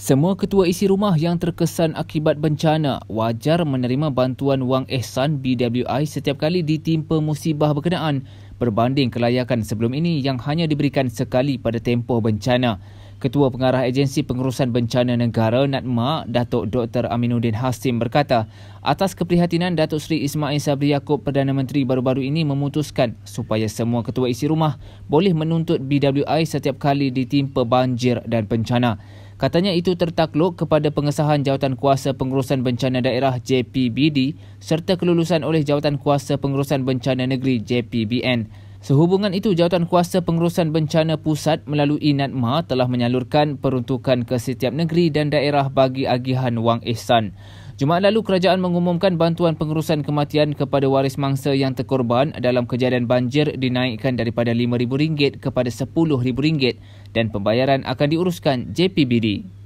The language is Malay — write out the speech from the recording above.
Semua ketua isi rumah yang terkesan akibat bencana wajar menerima bantuan wang ehsan BWI setiap kali ditimpa musibah berkenaan berbanding kelayakan sebelum ini yang hanya diberikan sekali pada tempoh bencana. Ketua Pengarah Agensi Pengurusan Bencana Negara NADMA, Datuk Dr. Aminuddin Hasim berkata, atas keprihatinan Datuk Seri Ismail Sabri Yaakob Perdana Menteri baru-baru ini memutuskan supaya semua ketua isi rumah boleh menuntut BWI setiap kali ditimpa banjir dan bencana. Katanya itu tertakluk kepada pengesahan jawatan kuasa pengurusan bencana daerah JPBD serta kelulusan oleh jawatan kuasa pengurusan bencana negeri JPBN. Sehubungan itu, jawatan kuasa pengurusan bencana pusat melalui NADMA telah menyalurkan peruntukan ke setiap negeri dan daerah bagi agihan wang ihsan. Jumaat lalu, kerajaan mengumumkan bantuan pengurusan kematian kepada waris mangsa yang terkorban dalam kejadian banjir dinaikkan daripada RM5,000 kepada RM10,000 dan pembayaran akan diuruskan JPBD.